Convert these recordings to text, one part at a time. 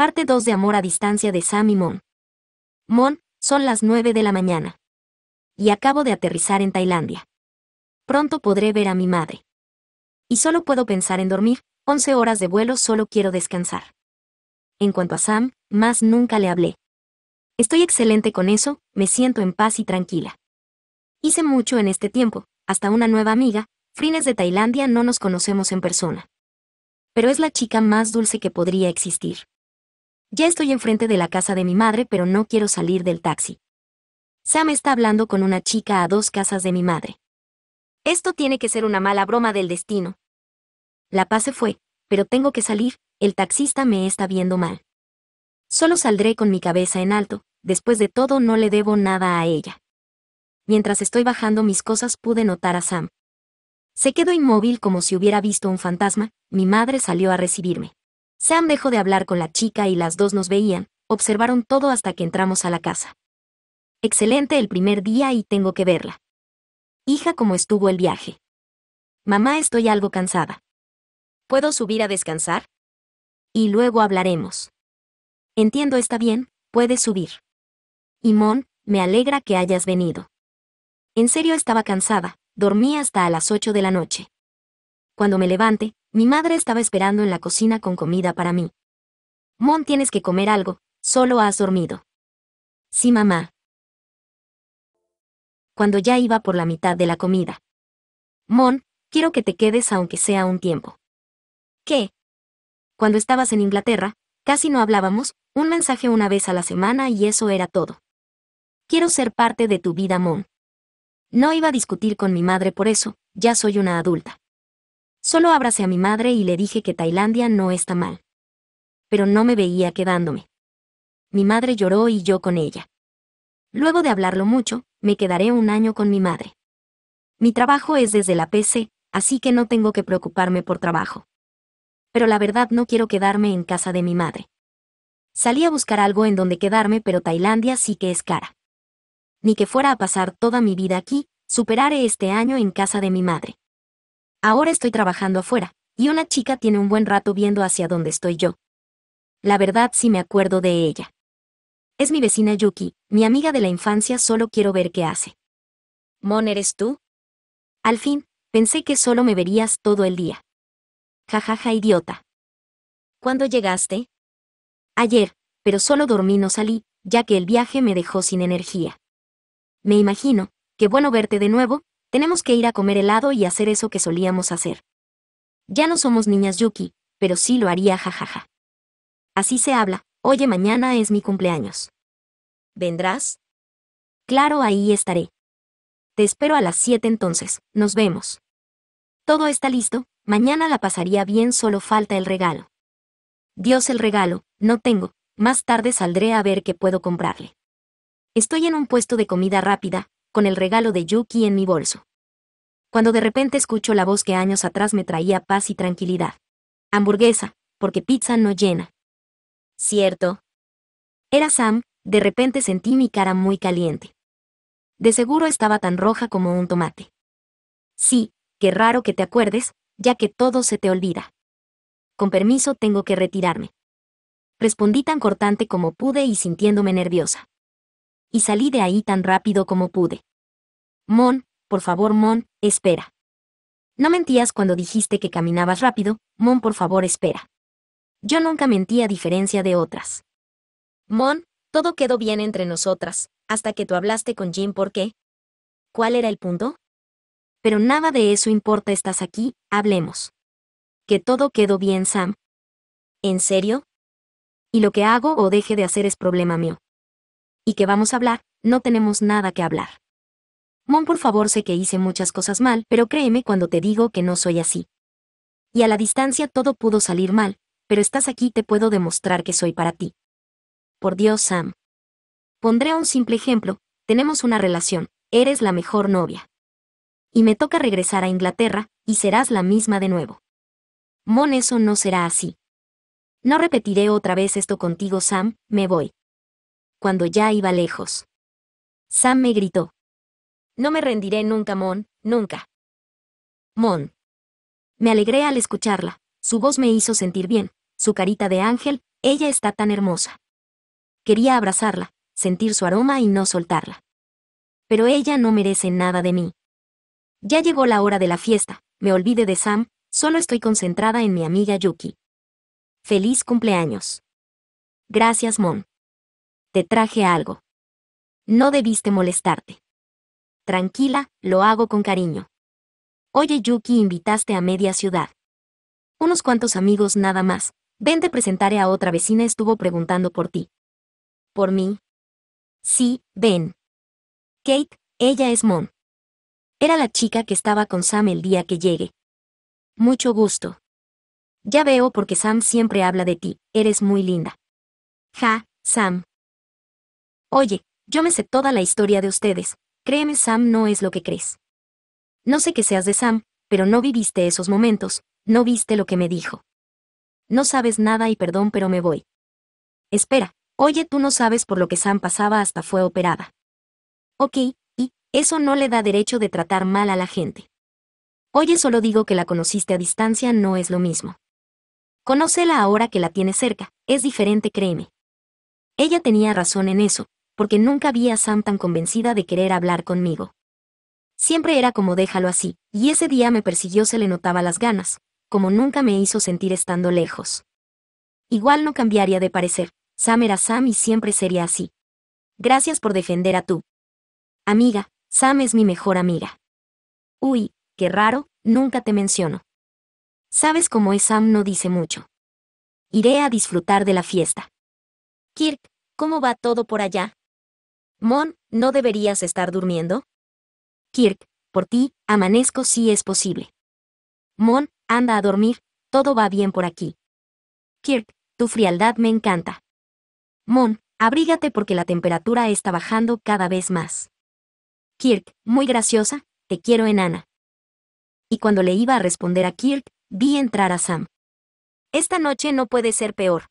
Parte 2 de Amor a Distancia de Sam y Mon. Mon, son las 9 de la mañana. Y acabo de aterrizar en Tailandia. Pronto podré ver a mi madre. Y solo puedo pensar en dormir, 11 horas de vuelo solo quiero descansar. En cuanto a Sam, más nunca le hablé. Estoy excelente con eso, me siento en paz y tranquila. Hice mucho en este tiempo, hasta una nueva amiga, Frines de Tailandia no nos conocemos en persona. Pero es la chica más dulce que podría existir. Ya estoy enfrente de la casa de mi madre, pero no quiero salir del taxi. Sam está hablando con una chica a dos casas de mi madre. Esto tiene que ser una mala broma del destino. La paz se fue, pero tengo que salir, el taxista me está viendo mal. Solo saldré con mi cabeza en alto, después de todo no le debo nada a ella. Mientras estoy bajando mis cosas pude notar a Sam. Se quedó inmóvil como si hubiera visto un fantasma, mi madre salió a recibirme. Sam dejó de hablar con la chica y las dos nos veían, observaron todo hasta que entramos a la casa. Excelente el primer día y tengo que verla. Hija, ¿cómo estuvo el viaje? Mamá, estoy algo cansada. ¿Puedo subir a descansar? Y luego hablaremos. Entiendo, está bien, puedes subir. Y me alegra que hayas venido. En serio estaba cansada, dormí hasta a las ocho de la noche. Cuando me levante, mi madre estaba esperando en la cocina con comida para mí. Mon, tienes que comer algo, solo has dormido. Sí, mamá. Cuando ya iba por la mitad de la comida. Mon, quiero que te quedes aunque sea un tiempo. ¿Qué? Cuando estabas en Inglaterra, casi no hablábamos, un mensaje una vez a la semana y eso era todo. Quiero ser parte de tu vida, Mon. No iba a discutir con mi madre por eso, ya soy una adulta. Solo abracé a mi madre y le dije que Tailandia no está mal. Pero no me veía quedándome. Mi madre lloró y yo con ella. Luego de hablarlo mucho, me quedaré un año con mi madre. Mi trabajo es desde la PC, así que no tengo que preocuparme por trabajo. Pero la verdad no quiero quedarme en casa de mi madre. Salí a buscar algo en donde quedarme, pero Tailandia sí que es cara. Ni que fuera a pasar toda mi vida aquí, superaré este año en casa de mi madre. Ahora estoy trabajando afuera, y una chica tiene un buen rato viendo hacia dónde estoy yo. La verdad sí me acuerdo de ella. Es mi vecina Yuki, mi amiga de la infancia, solo quiero ver qué hace. Mon, ¿eres tú? Al fin, pensé que solo me verías todo el día. Jajaja, idiota. ¿Cuándo llegaste? Ayer, pero solo dormí no salí, ya que el viaje me dejó sin energía. Me imagino, qué bueno verte de nuevo, tenemos que ir a comer helado y hacer eso que solíamos hacer. Ya no somos niñas Yuki, pero sí lo haría jajaja. Así se habla, oye mañana es mi cumpleaños. ¿Vendrás? Claro, ahí estaré. Te espero a las 7 entonces, nos vemos. Todo está listo, mañana la pasaría bien, solo falta el regalo. Dios el regalo, no tengo, más tarde saldré a ver qué puedo comprarle. Estoy en un puesto de comida rápida, con el regalo de Yuki en mi bolso. Cuando de repente escucho la voz que años atrás me traía paz y tranquilidad. Hamburguesa, porque pizza no llena. Cierto. Era Sam, de repente sentí mi cara muy caliente. De seguro estaba tan roja como un tomate. Sí, qué raro que te acuerdes, ya que todo se te olvida. Con permiso tengo que retirarme. Respondí tan cortante como pude y sintiéndome nerviosa y salí de ahí tan rápido como pude. Mon, por favor, Mon, espera. No mentías cuando dijiste que caminabas rápido, Mon, por favor, espera. Yo nunca mentí a diferencia de otras. Mon, todo quedó bien entre nosotras, hasta que tú hablaste con Jim por qué. ¿Cuál era el punto? Pero nada de eso importa, estás aquí, hablemos. Que todo quedó bien, Sam. ¿En serio? Y lo que hago o deje de hacer es problema mío y que vamos a hablar, no tenemos nada que hablar. Mon, por favor, sé que hice muchas cosas mal, pero créeme cuando te digo que no soy así. Y a la distancia todo pudo salir mal, pero estás aquí te puedo demostrar que soy para ti. Por Dios, Sam. Pondré un simple ejemplo, tenemos una relación, eres la mejor novia. Y me toca regresar a Inglaterra, y serás la misma de nuevo. Mon, eso no será así. No repetiré otra vez esto contigo, Sam, me voy cuando ya iba lejos. Sam me gritó. No me rendiré nunca, Mon, nunca. Mon. Me alegré al escucharla, su voz me hizo sentir bien, su carita de ángel, ella está tan hermosa. Quería abrazarla, sentir su aroma y no soltarla. Pero ella no merece nada de mí. Ya llegó la hora de la fiesta, me olvide de Sam, solo estoy concentrada en mi amiga Yuki. Feliz cumpleaños. Gracias, Mon. Te traje algo. No debiste molestarte. Tranquila, lo hago con cariño. Oye Yuki, invitaste a media ciudad. Unos cuantos amigos nada más. Ven te presentaré a otra vecina estuvo preguntando por ti. ¿Por mí? Sí, ven. Kate, ella es Mon. Era la chica que estaba con Sam el día que llegue. Mucho gusto. Ya veo porque Sam siempre habla de ti, eres muy linda. Ja, Sam. Oye, yo me sé toda la historia de ustedes. Créeme, Sam no es lo que crees. No sé que seas de Sam, pero no viviste esos momentos, no viste lo que me dijo. No sabes nada y perdón, pero me voy. Espera, oye, tú no sabes por lo que Sam pasaba hasta fue operada. Ok, y eso no le da derecho de tratar mal a la gente. Oye, solo digo que la conociste a distancia no es lo mismo. Conócela ahora que la tiene cerca, es diferente, créeme. Ella tenía razón en eso, porque nunca vi a Sam tan convencida de querer hablar conmigo. Siempre era como déjalo así, y ese día me persiguió se le notaba las ganas, como nunca me hizo sentir estando lejos. Igual no cambiaría de parecer, Sam era Sam y siempre sería así. Gracias por defender a tú. Amiga, Sam es mi mejor amiga. Uy, qué raro, nunca te menciono. Sabes cómo es Sam no dice mucho. Iré a disfrutar de la fiesta. Kirk, ¿cómo va todo por allá? Mon, ¿no deberías estar durmiendo? Kirk, por ti, amanezco si es posible. Mon, anda a dormir, todo va bien por aquí. Kirk, tu frialdad me encanta. Mon, abrígate porque la temperatura está bajando cada vez más. Kirk, muy graciosa, te quiero enana. Y cuando le iba a responder a Kirk, vi entrar a Sam. Esta noche no puede ser peor.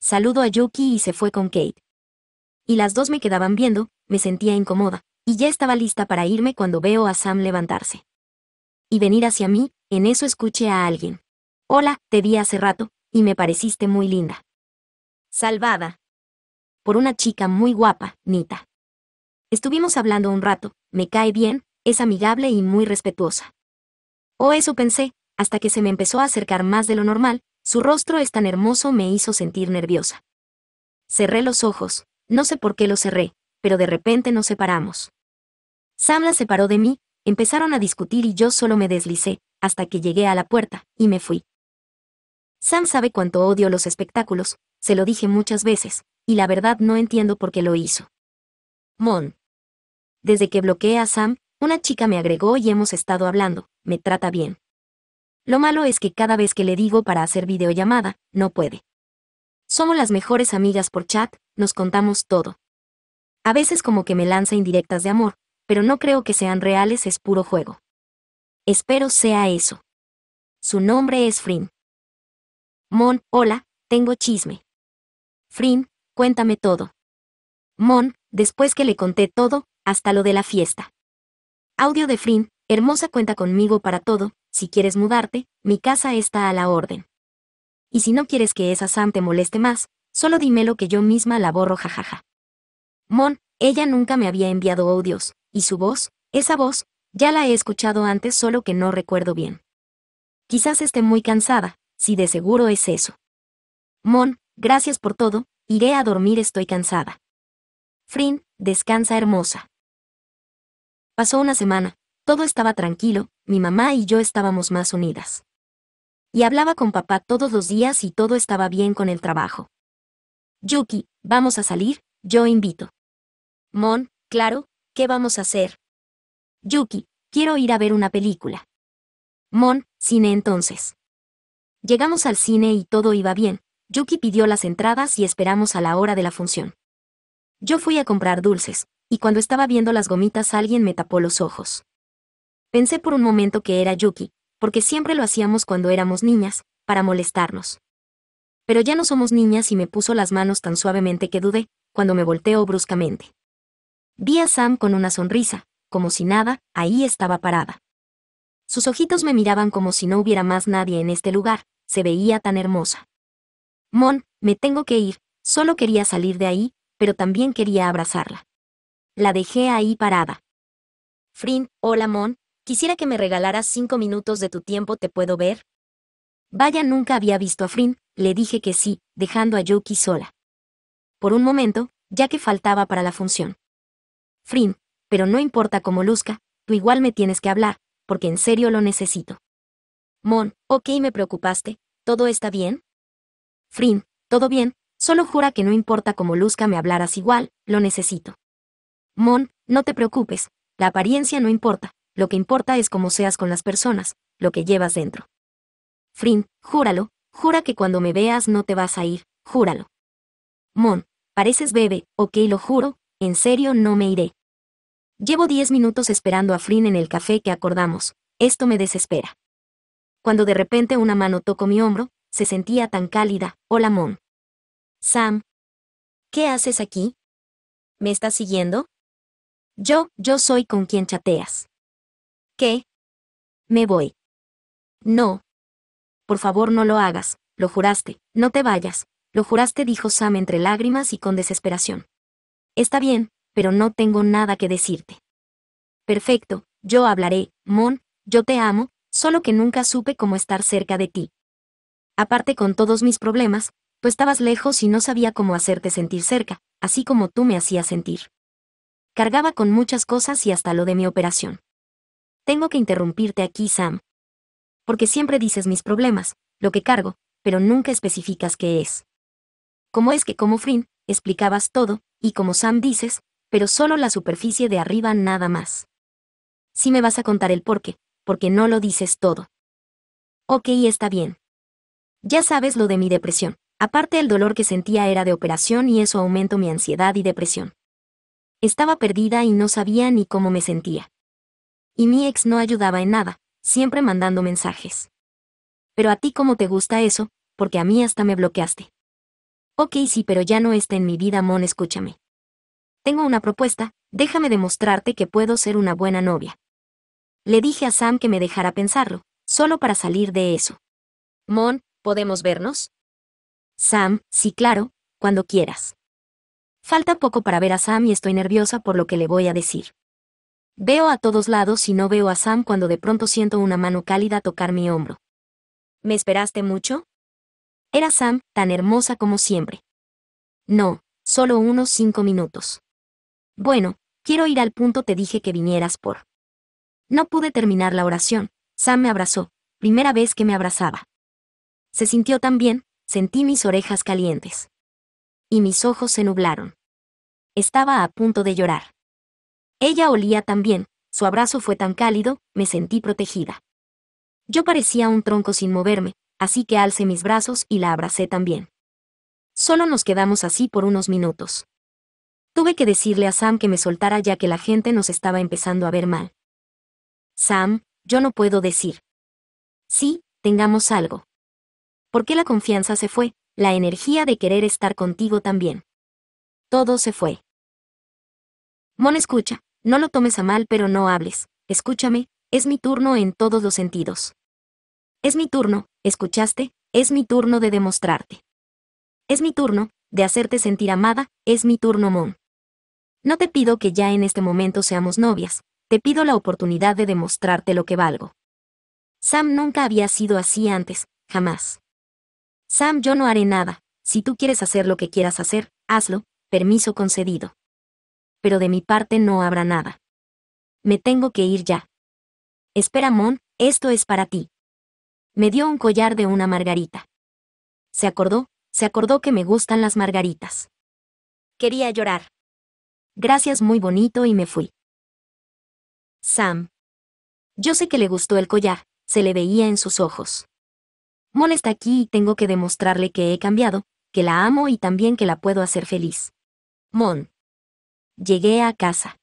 Saludo a Yuki y se fue con Kate y las dos me quedaban viendo, me sentía incómoda, y ya estaba lista para irme cuando veo a Sam levantarse. Y venir hacia mí, en eso escuché a alguien. Hola, te vi hace rato, y me pareciste muy linda. Salvada. Por una chica muy guapa, Nita. Estuvimos hablando un rato, me cae bien, es amigable y muy respetuosa. O oh, eso pensé, hasta que se me empezó a acercar más de lo normal, su rostro es tan hermoso me hizo sentir nerviosa. Cerré los ojos, no sé por qué lo cerré, pero de repente nos separamos. Sam la separó de mí, empezaron a discutir y yo solo me deslicé, hasta que llegué a la puerta, y me fui. Sam sabe cuánto odio los espectáculos, se lo dije muchas veces, y la verdad no entiendo por qué lo hizo. Mon. Desde que bloqueé a Sam, una chica me agregó y hemos estado hablando, me trata bien. Lo malo es que cada vez que le digo para hacer videollamada, no puede. Somos las mejores amigas por chat, nos contamos todo. A veces como que me lanza indirectas de amor, pero no creo que sean reales, es puro juego. Espero sea eso. Su nombre es Frin. Mon, hola, tengo chisme. Frin, cuéntame todo. Mon, después que le conté todo, hasta lo de la fiesta. Audio de Frin, hermosa cuenta conmigo para todo, si quieres mudarte, mi casa está a la orden y si no quieres que esa Sam te moleste más, solo dímelo que yo misma la borro jajaja. Mon, ella nunca me había enviado odios, y su voz, esa voz, ya la he escuchado antes solo que no recuerdo bien. Quizás esté muy cansada, si de seguro es eso. Mon, gracias por todo, iré a dormir estoy cansada. Frin, descansa hermosa. Pasó una semana, todo estaba tranquilo, mi mamá y yo estábamos más unidas y hablaba con papá todos los días y todo estaba bien con el trabajo. Yuki, vamos a salir, yo invito. Mon, claro, ¿qué vamos a hacer? Yuki, quiero ir a ver una película. Mon, cine entonces. Llegamos al cine y todo iba bien. Yuki pidió las entradas y esperamos a la hora de la función. Yo fui a comprar dulces, y cuando estaba viendo las gomitas alguien me tapó los ojos. Pensé por un momento que era Yuki, porque siempre lo hacíamos cuando éramos niñas, para molestarnos. Pero ya no somos niñas y me puso las manos tan suavemente que dudé, cuando me volteó bruscamente. Vi a Sam con una sonrisa, como si nada, ahí estaba parada. Sus ojitos me miraban como si no hubiera más nadie en este lugar, se veía tan hermosa. Mon, me tengo que ir, solo quería salir de ahí, pero también quería abrazarla. La dejé ahí parada. Frin, hola Mon, Quisiera que me regalaras cinco minutos de tu tiempo, ¿te puedo ver? Vaya, nunca había visto a Frin, le dije que sí, dejando a Yuki sola. Por un momento, ya que faltaba para la función. Frin, pero no importa cómo luzca, tú igual me tienes que hablar, porque en serio lo necesito. Mon, ok, me preocupaste, ¿todo está bien? Frin, todo bien, solo jura que no importa cómo luzca me hablaras igual, lo necesito. Mon, no te preocupes, la apariencia no importa, lo que importa es cómo seas con las personas, lo que llevas dentro. Frin, júralo, jura que cuando me veas no te vas a ir, júralo. Mon, pareces bebe, ok lo juro, en serio no me iré. Llevo diez minutos esperando a Frin en el café que acordamos, esto me desespera. Cuando de repente una mano tocó mi hombro, se sentía tan cálida, hola Mon. Sam. ¿Qué haces aquí? ¿Me estás siguiendo? Yo, yo soy con quien chateas. ¿Qué? Me voy. No. Por favor no lo hagas, lo juraste, no te vayas, lo juraste, dijo Sam entre lágrimas y con desesperación. Está bien, pero no tengo nada que decirte. Perfecto, yo hablaré, Mon, yo te amo, solo que nunca supe cómo estar cerca de ti. Aparte con todos mis problemas, tú estabas lejos y no sabía cómo hacerte sentir cerca, así como tú me hacías sentir. Cargaba con muchas cosas y hasta lo de mi operación. Tengo que interrumpirte aquí, Sam. Porque siempre dices mis problemas, lo que cargo, pero nunca especificas qué es. Como es que como Frin, explicabas todo, y como Sam dices, pero solo la superficie de arriba nada más. sí me vas a contar el por qué, porque no lo dices todo. Ok, está bien. Ya sabes lo de mi depresión. Aparte el dolor que sentía era de operación y eso aumentó mi ansiedad y depresión. Estaba perdida y no sabía ni cómo me sentía. Y mi ex no ayudaba en nada, siempre mandando mensajes. Pero a ti cómo te gusta eso, porque a mí hasta me bloqueaste. Ok, sí, pero ya no está en mi vida, Mon, escúchame. Tengo una propuesta, déjame demostrarte que puedo ser una buena novia. Le dije a Sam que me dejara pensarlo, solo para salir de eso. Mon, ¿podemos vernos? Sam, sí, claro, cuando quieras. Falta poco para ver a Sam y estoy nerviosa por lo que le voy a decir. Veo a todos lados y no veo a Sam cuando de pronto siento una mano cálida tocar mi hombro. ¿Me esperaste mucho? Era Sam, tan hermosa como siempre. No, solo unos cinco minutos. Bueno, quiero ir al punto te dije que vinieras por. No pude terminar la oración. Sam me abrazó, primera vez que me abrazaba. Se sintió tan bien, sentí mis orejas calientes. Y mis ojos se nublaron. Estaba a punto de llorar. Ella olía también, su abrazo fue tan cálido, me sentí protegida. Yo parecía un tronco sin moverme, así que alcé mis brazos y la abracé también. Solo nos quedamos así por unos minutos. Tuve que decirle a Sam que me soltara ya que la gente nos estaba empezando a ver mal. Sam, yo no puedo decir. Sí, tengamos algo. ¿Por qué la confianza se fue? La energía de querer estar contigo también. Todo se fue. Mon escucha, no lo tomes a mal pero no hables, escúchame, es mi turno en todos los sentidos. Es mi turno, escuchaste, es mi turno de demostrarte. Es mi turno, de hacerte sentir amada, es mi turno Mon. No te pido que ya en este momento seamos novias, te pido la oportunidad de demostrarte lo que valgo. Sam nunca había sido así antes, jamás. Sam, yo no haré nada, si tú quieres hacer lo que quieras hacer, hazlo, permiso concedido pero de mi parte no habrá nada. Me tengo que ir ya. Espera, Mon, esto es para ti. Me dio un collar de una margarita. Se acordó, se acordó que me gustan las margaritas. Quería llorar. Gracias muy bonito y me fui. Sam. Yo sé que le gustó el collar, se le veía en sus ojos. Mon está aquí y tengo que demostrarle que he cambiado, que la amo y también que la puedo hacer feliz. Mon. Llegué a casa.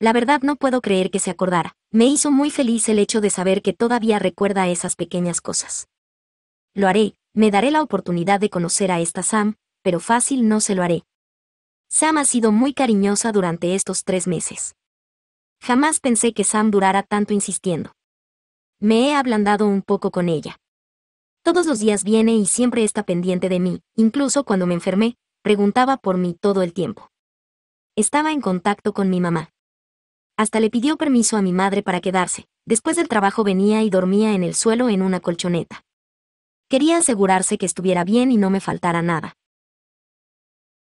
La verdad no puedo creer que se acordara. Me hizo muy feliz el hecho de saber que todavía recuerda esas pequeñas cosas. Lo haré, me daré la oportunidad de conocer a esta Sam, pero fácil no se lo haré. Sam ha sido muy cariñosa durante estos tres meses. Jamás pensé que Sam durara tanto insistiendo. Me he ablandado un poco con ella. Todos los días viene y siempre está pendiente de mí, incluso cuando me enfermé, preguntaba por mí todo el tiempo estaba en contacto con mi mamá. Hasta le pidió permiso a mi madre para quedarse, después del trabajo venía y dormía en el suelo en una colchoneta. Quería asegurarse que estuviera bien y no me faltara nada.